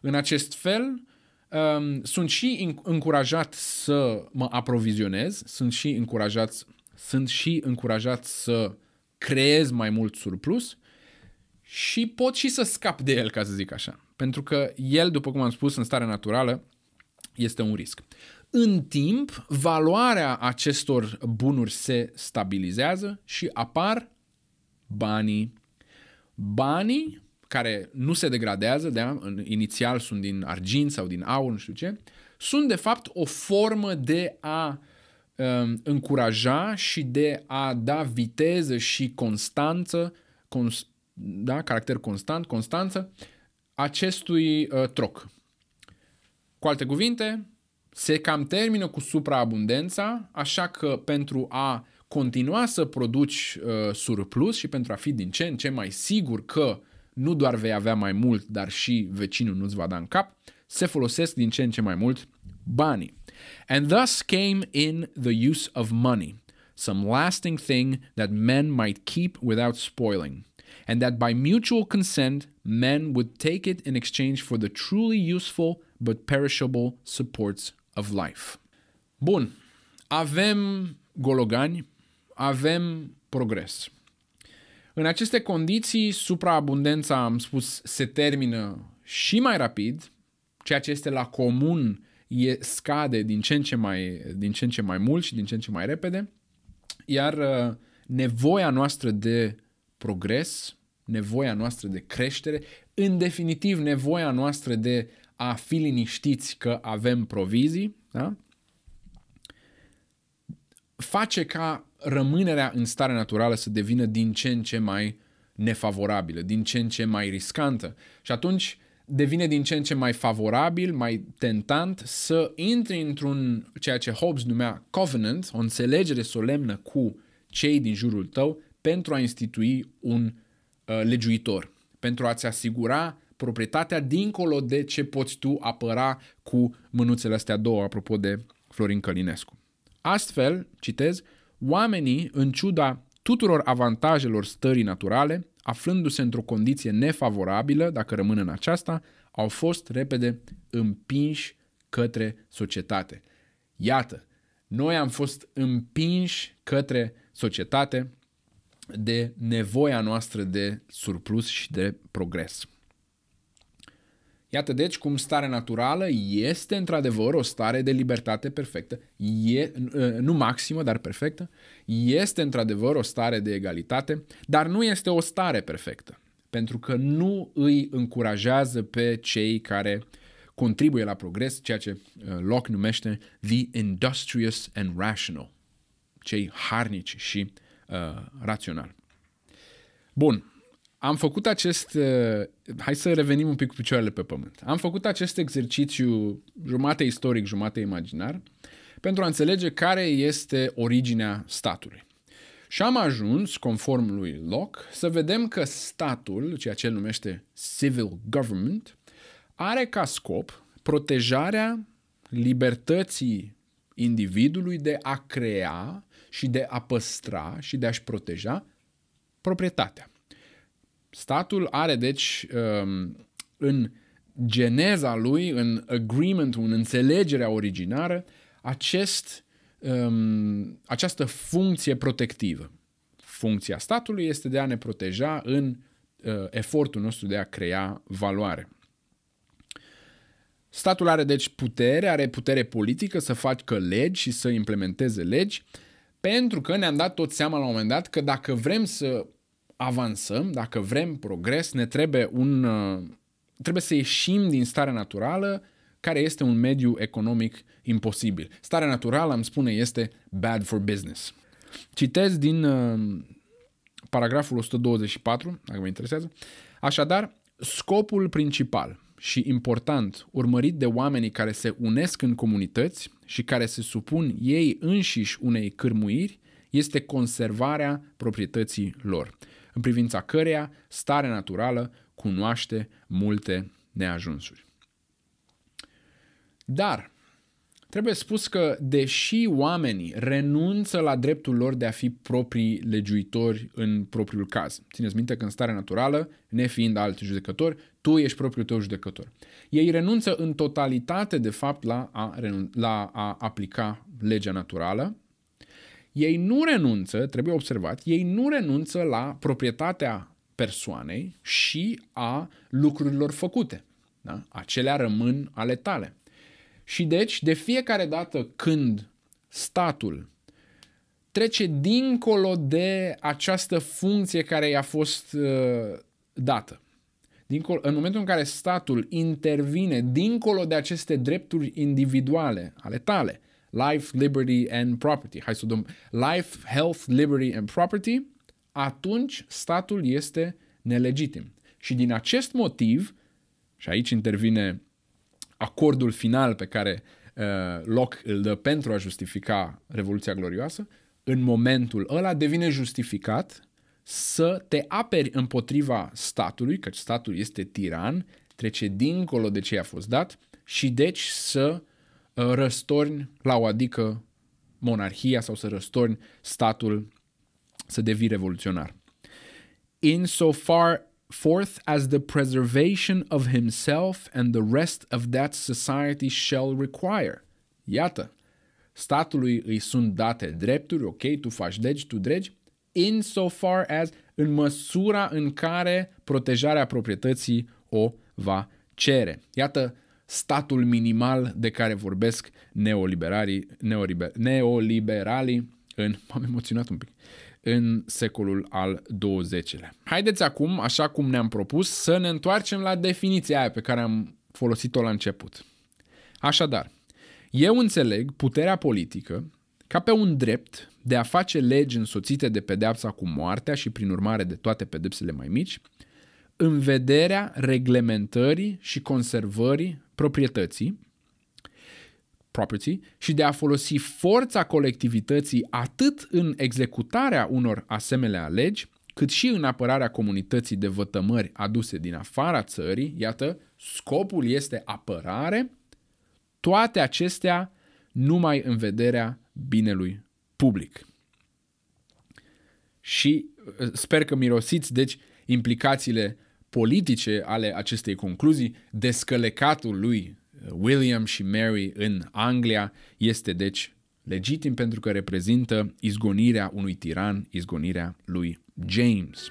În acest fel, um, sunt și încurajat să mă aprovizionez, sunt și încurajat, sunt și încurajat să creez mai mult surplus și pot și să scap de el, ca să zic așa. Pentru că el, după cum am spus, în stare naturală, este un risc. În timp, valoarea acestor bunuri se stabilizează și apar banii. Banii care nu se degradează, de inițial sunt din argint sau din aur, nu știu ce, sunt de fapt o formă de a um, încuraja și de a da viteză și constanță, cons- da? caracter constant, constanță, acestui uh, troc, cu alte cuvinte, se cam termină cu supraabundența, așa că pentru a continua să produci uh, surplus și pentru a fi din ce în ce mai sigur că nu doar vei avea mai mult, dar și vecinul nu-ți va da în cap, se folosesc din ce în ce mai mult banii. And thus came in the use of money, some lasting thing that men might keep without spoiling, and that by mutual consent men would take it in exchange for the truly useful but perishable supports of life. Bun, avem gologani, avem progres. În aceste condiții, supraabundența, am spus, se termină și mai rapid, ceea ce este la comun e, scade din ce, în ce mai, din ce în ce mai mult și din ce în ce mai repede, iar uh, nevoia noastră de progres, nevoia noastră de creștere, în definitiv nevoia noastră de a fi liniștiți că avem provizii, da? face ca rămânerea în stare naturală să devină din ce în ce mai nefavorabilă, din ce în ce mai riscantă. Și atunci devine din ce în ce mai favorabil, mai tentant să intri într-un ceea ce Hobbes numea covenant, o înțelegere solemnă cu cei din jurul tău pentru a institui un uh, legiuitor, pentru a-ți asigura proprietatea dincolo de ce poți tu apăra cu mânuțele astea două, apropo de Florin Călinescu. Astfel, citez, oamenii, în ciuda tuturor avantajelor stării naturale, aflându-se într-o condiție nefavorabilă, dacă rămân în aceasta, au fost repede împinși către societate. Iată, noi am fost împinși către societate de nevoia noastră de surplus și de progres. Iată deci cum starea naturală este într-adevăr o stare de libertate perfectă, e, nu maximă, dar perfectă, este într-adevăr o stare de egalitate, dar nu este o stare perfectă, pentru că nu îi încurajează pe cei care contribuie la progres, ceea ce uh, Locke numește the industrious and rational, cei harnici și uh, raționali. Bun, am făcut acest... Uh, hai să revenim un pic cu picioarele pe pământ. Am făcut acest exercițiu jumate istoric, jumate imaginar, pentru a înțelege care este originea statului. Și am ajuns, conform lui Locke, să vedem că statul, ceea ce el numește civil government, are ca scop protejarea libertății individului de a crea și de a păstra și de a-și proteja proprietatea. Statul are, deci, um, în geneza lui, în agreement, în înțelegerea originară, acest, um, această funcție protectivă. Funcția statului este de a ne proteja în uh, efortul nostru de a crea valoare. Statul are deci putere, are putere politică să facă legi și să implementeze legi, pentru că ne-am dat tot seama la un moment dat că dacă vrem să avansăm, dacă vrem progres, ne trebuie un uh, trebuie să ieșim din starea naturală care este un mediu economic imposibil. Starea naturală, am spune, este bad for business. Citez din uh, paragraful 124, dacă vă interesează. Așadar, scopul principal și important urmărit de oamenii care se unesc în comunități și care se supun ei înșiși unei cârmuiri este conservarea proprietății lor în privința căreia starea naturală cunoaște multe neajunsuri. Dar trebuie spus că, deși oamenii renunță la dreptul lor de a fi proprii legiuitori în propriul caz, țineți minte că în starea naturală, nefiind alți judecători, tu ești propriul tău judecător. Ei renunță în totalitate, de fapt, la a, la a aplica legea naturală, ei nu renunță, trebuie observat, ei nu renunță la proprietatea persoanei și a lucrurilor făcute. Da? Acelea rămân ale tale. Și deci, de fiecare dată când statul trece dincolo de această funcție care i-a fost uh, dată, dincolo, în momentul în care statul intervine dincolo de aceste drepturi individuale ale tale, Life, Liberty and Property. Hai să o dăm Life, Health, Liberty and Property. Atunci statul este nelegitim. Și din acest motiv, și aici intervine acordul final pe care uh, Locke îl dă pentru a justifica Revoluția Glorioasă, în momentul ăla devine justificat să te aperi împotriva statului, căci statul este tiran, trece dincolo de ce i-a fost dat și deci să Uh, răstorni la o adică monarhia sau să răstorni statul să devii revoluționar. In so far forth as the preservation of himself and the rest of that society shall require. Iată, statului îi sunt date drepturi, ok, tu faci legi, tu dregi, in so far as, în măsura în care protejarea proprietății o va cere. Iată, statul minimal de care vorbesc neoliberalii, neoliber, neoliberalii în, m-am emoționat un pic, în secolul al XX-lea. Haideți acum, așa cum ne-am propus, să ne întoarcem la definiția aia pe care am folosit-o la început. Așadar, eu înțeleg puterea politică ca pe un drept de a face legi însoțite de pedeapsa cu moartea și prin urmare de toate pedepsele mai mici, în vederea reglementării și conservării proprietății property și de a folosi forța colectivității atât în executarea unor asemenea legi, cât și în apărarea comunității de vătămări aduse din afara țării, iată, scopul este apărare, toate acestea numai în vederea binelui public. Și uh, sper că mirosiți, deci, implicațiile politice ale acestei concluzii, descălecatul lui uh, William și Mary în Anglia este deci legitim pentru că reprezintă izgonirea unui tiran, izgonirea lui James.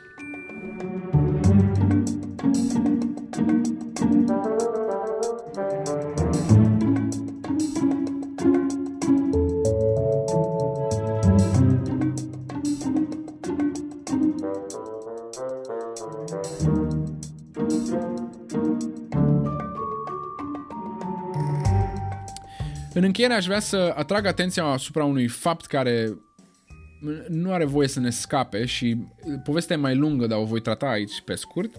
În încheiere aș vrea să atrag atenția asupra unui fapt care nu are voie să ne scape și povestea e mai lungă, dar o voi trata aici pe scurt,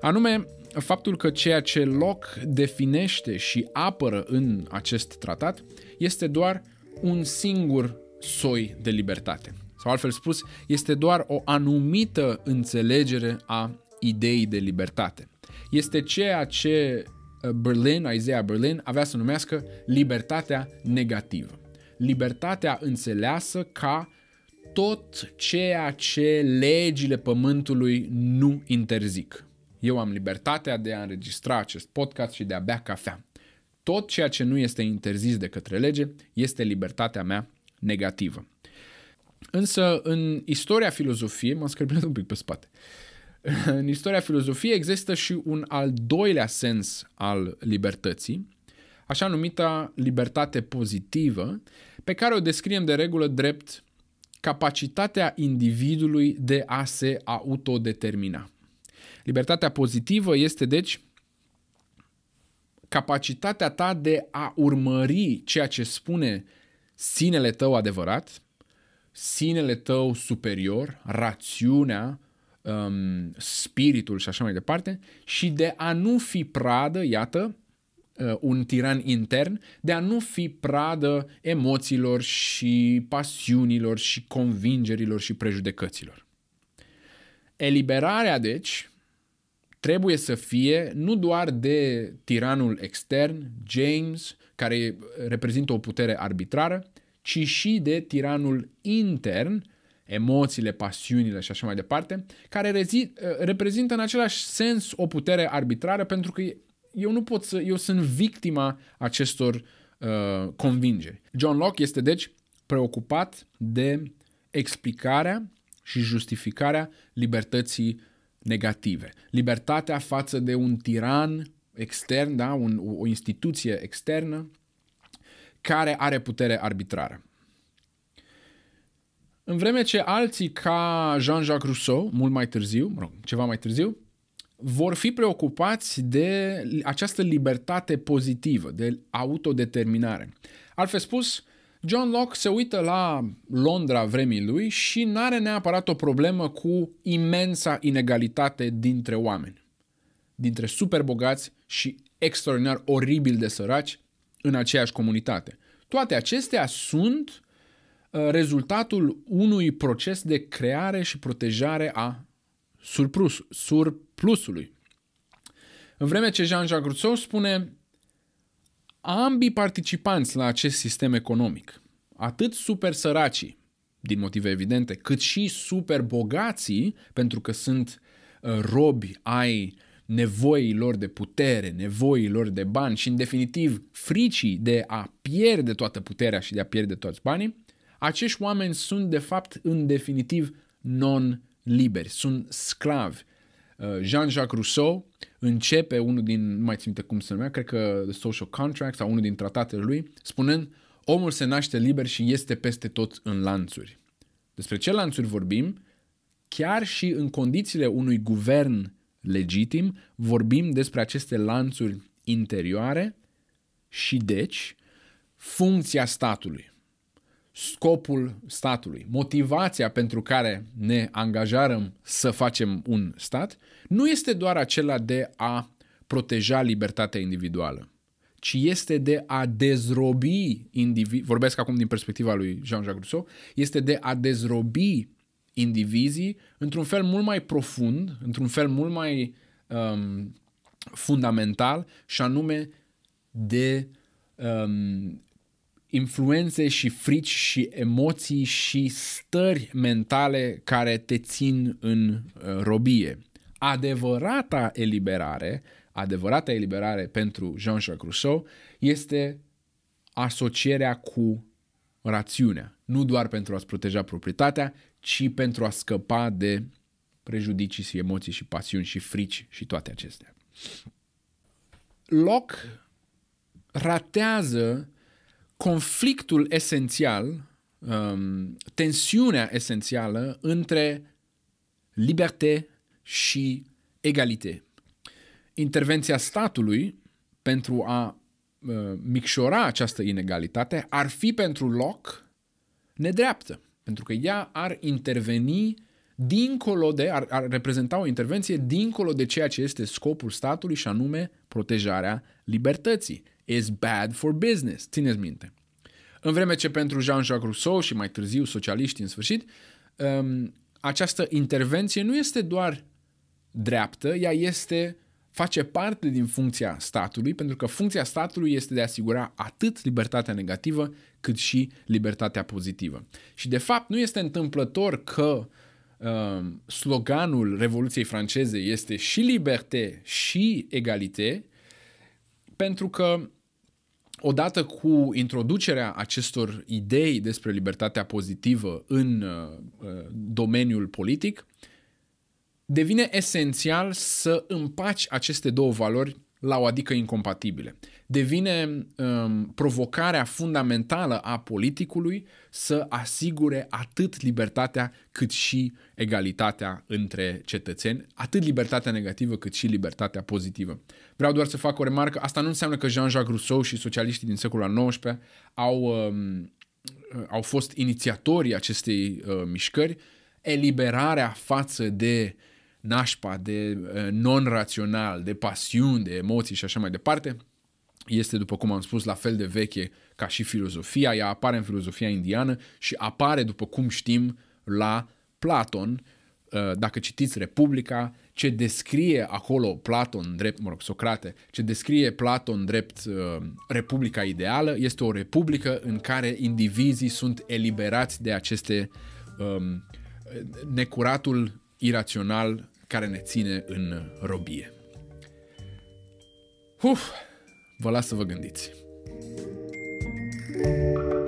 anume faptul că ceea ce Locke definește și apără în acest tratat este doar un singur soi de libertate. Sau altfel spus, este doar o anumită înțelegere a ideii de libertate. Este ceea ce Eh, Berlin, Isaiah Berlin, avea să numească libertatea negativă. Libertatea înțeleasă ca tot ceea ce legile pământului nu interzic. Eu am libertatea de a înregistra acest podcast și de a bea cafea. Tot ceea ce nu este interzis de către lege este libertatea mea negativă. Însă, în istoria filozofiei, m-am scălbinat un pic pe spate. Uh, în istoria filozofiei există și un al doilea sens al libertății, așa numita libertate pozitivă, pe care o descriem de regulă drept capacitatea individului de a se autodetermina. Libertatea pozitivă este, deci, capacitatea ta de a urmări ceea ce spune sinele tău adevărat, sinele tău superior, rațiunea, um, spiritul și așa mai departe, și de a nu fi pradă, iată, uh, un tiran intern, de a nu fi pradă emoțiilor și pasiunilor și convingerilor și prejudecăților. Eliberarea, deci, trebuie să fie nu doar de tiranul extern, James, care reprezintă o putere arbitrară, ci și de tiranul intern, emoțiile, pasiunile și așa mai departe, care rezi, ă, reprezintă în același sens o putere arbitrară pentru că eu nu pot să, eu sunt victima acestor uh, convingeri. John Locke este deci preocupat de explicarea și justificarea libertății negative. Libertatea față de un tiran extern, da? un, o instituție externă care are putere arbitrară. În vreme ce alții ca Jean-Jacques Rousseau, mult mai târziu, mă rog, ceva mai târziu, vor fi preocupați de această libertate pozitivă, de autodeterminare. Altfel spus, John Locke se uită la Londra vremii lui și nu are neapărat o problemă cu imensa inegalitate dintre oameni, dintre superbogați și extraordinar oribil de săraci în aceeași comunitate. Toate acestea sunt Uh, rezultatul unui proces de creare și protejare a surplus, surplusului. În vreme ce Jean-Jacques Rousseau spune, ambii participanți la acest sistem economic, atât super săracii, din motive evidente, cât și super bogații, pentru că sunt uh, robi ai nevoilor de putere, nevoilor de bani și, în definitiv, fricii de a pierde toată puterea și de a pierde toți banii, acești oameni sunt de fapt în definitiv non-liberi, sunt sclavi. Uh, Jean-Jacques Rousseau începe unul din, nu mai țin cum se numea, cred că The Social Contract sau unul din tratatele lui, spunând omul se naște liber și este peste tot în lanțuri. Despre ce lanțuri vorbim? Chiar și în condițiile unui guvern legitim, vorbim despre aceste lanțuri interioare și deci funcția statului scopul statului, motivația pentru care ne angajăm să facem un stat, nu este doar acela de a proteja libertatea individuală, ci este de a dezrobi indivizi, vorbesc acum din perspectiva lui Jean-Jacques Rousseau, este de a dezrobi indivizii într-un fel mult mai profund, într-un fel mult mai um, fundamental și anume de um, influențe și frici și emoții și stări mentale care te țin în uh, robie. Adevărata eliberare, adevărata eliberare pentru Jean-Jacques Rousseau este asocierea cu rațiunea, nu doar pentru a-ți proteja proprietatea, ci pentru a scăpa de prejudicii și emoții și pasiuni și frici și toate acestea. Locke ratează conflictul esențial, um, tensiunea esențială între libertate și egalitate. Intervenția statului pentru a uh, micșora această inegalitate ar fi pentru loc nedreaptă, pentru că ea ar interveni dincolo de, ar, ar reprezenta o intervenție dincolo de ceea ce este scopul statului și anume protejarea libertății is bad for business. Țineți minte. În vreme ce pentru Jean-Jacques Rousseau și mai târziu socialiștii în sfârșit, um, această intervenție nu este doar dreaptă, ea este face parte din funcția statului, pentru că funcția statului este de a asigura atât libertatea negativă, cât și libertatea pozitivă. Și de fapt nu este întâmplător că um, sloganul Revoluției franceze este și liberté și egalitate. Pentru că odată cu introducerea acestor idei despre libertatea pozitivă în uh, uh, domeniul politic, devine esențial să împaci aceste două valori la o adică incompatibile. Devine um, provocarea fundamentală a politicului să asigure atât libertatea cât și egalitatea între cetățeni, atât libertatea negativă cât și libertatea pozitivă. Vreau doar să fac o remarcă, asta nu înseamnă că Jean-Jacques Rousseau și socialiștii din secolul al XIX au, um, au fost inițiatorii acestei uh, mișcări, eliberarea față de uh, nașpa, de uh, non-rațional, de pasiuni, de emoții și așa mai departe, este, după cum am spus, la fel de veche ca și filozofia. Ea apare în filozofia indiană și apare, după cum știm, la Platon. Uh, dacă citiți Republica, ce descrie acolo Platon drept, mă rog, Socrate, ce descrie Platon drept uh, Republica ideală, este o republică în care indivizii sunt eliberați de aceste um, necuratul irațional care ne ține în robie. Uf, vă las să vă gândiți. thank you